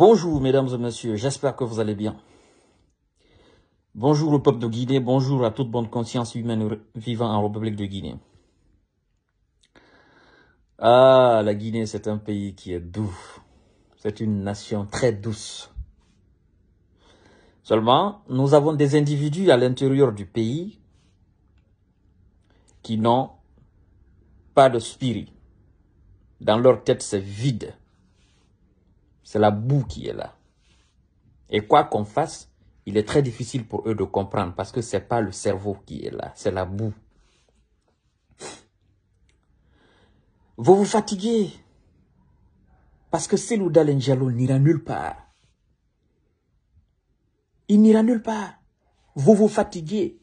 Bonjour mesdames et messieurs, j'espère que vous allez bien. Bonjour au peuple de Guinée, bonjour à toute bonne conscience humaine vivant en République de Guinée. Ah, la Guinée, c'est un pays qui est doux. C'est une nation très douce. Seulement, nous avons des individus à l'intérieur du pays qui n'ont pas de spirit. Dans leur tête, c'est vide. C'est la boue qui est là. Et quoi qu'on fasse, il est très difficile pour eux de comprendre parce que ce n'est pas le cerveau qui est là, c'est la boue. Vous vous fatiguez parce que Selou il n'ira nulle part. Il n'ira nulle part. Vous vous fatiguez.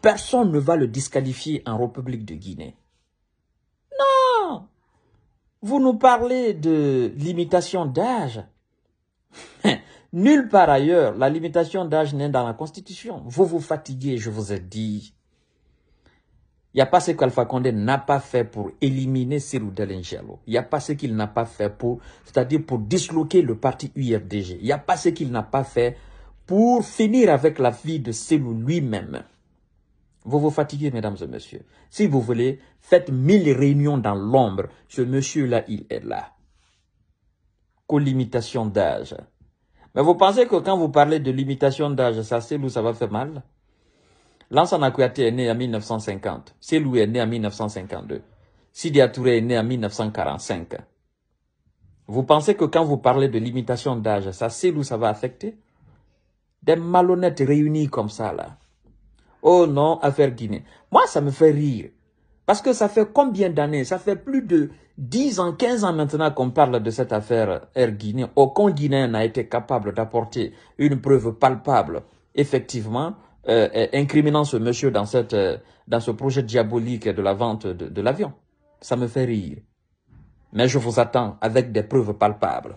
Personne ne va le disqualifier en République de Guinée. Vous nous parlez de limitation d'âge. Nulle part ailleurs, la limitation d'âge n'est dans la Constitution. Vous vous fatiguez, je vous ai dit. Il n'y a pas ce qu'Alpha Condé n'a pas fait pour éliminer Cyril Delengelo. Il n'y a pas ce qu'il n'a pas fait pour, c'est-à-dire pour disloquer le parti URDG. Il n'y a pas ce qu'il n'a pas fait pour finir avec la vie de Célu lui-même. Vous vous fatiguez, mesdames et messieurs. Si vous voulez, faites mille réunions dans l'ombre. Ce monsieur-là, il est là. Qu'aux limitation d'âge. Mais vous pensez que quand vous parlez de limitation d'âge, ça, c'est où ça va faire mal? Lansana Akuyaté est né en 1950. lui, est né en 1952. Sidi Touré est né en 1945. Vous pensez que quand vous parlez de limitation d'âge, ça, c'est où ça va affecter? Des malhonnêtes réunis comme ça, là. Oh non, affaire Guinée. Moi, ça me fait rire. Parce que ça fait combien d'années Ça fait plus de 10 ans, 15 ans maintenant qu'on parle de cette affaire Air Guinée. Aucun Guinéen n'a été capable d'apporter une preuve palpable, effectivement, euh, incriminant ce monsieur dans, cette, euh, dans ce projet diabolique de la vente de l'avion. Ça me fait rire. Mais je vous attends avec des preuves palpables.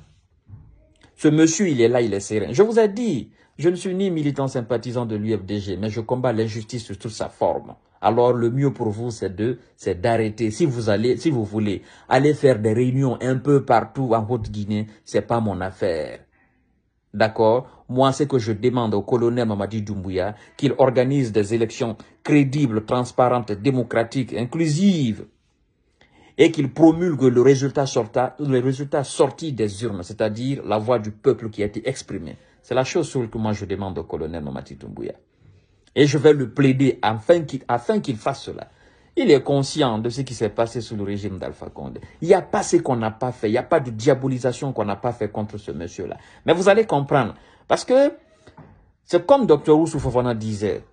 Ce monsieur, il est là, il est serein. Je vous ai dit, je ne suis ni militant sympathisant de l'UFDG, mais je combats l'injustice sous toute sa forme. Alors le mieux pour vous, c'est de, c'est d'arrêter. Si vous allez, si vous voulez, aller faire des réunions un peu partout en Haute-Guinée, c'est pas mon affaire. D'accord Moi, c'est que je demande au colonel Mamadi Doumbouya qu'il organise des élections crédibles, transparentes, démocratiques, inclusives et qu'il promulgue le résultat, sorti des urnes, c'est-à-dire la voix du peuple qui a été exprimée. C'est la chose sur que moi je demande au colonel Nomati Tumbuya, Et je vais le plaider afin qu'il fasse cela. Il est conscient de ce qui s'est passé sous le régime d'Alpha Condé. Il n'y a pas ce qu'on n'a pas fait. Il n'y a pas de diabolisation qu'on n'a pas fait contre ce monsieur-là. Mais vous allez comprendre. Parce que c'est comme Dr. Oussou Fofana disait,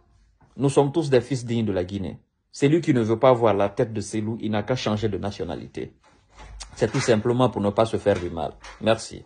nous sommes tous des fils dignes de la Guinée. Celui qui ne veut pas voir la tête de ses loups, il n'a qu'à changer de nationalité. C'est tout simplement pour ne pas se faire du mal. Merci.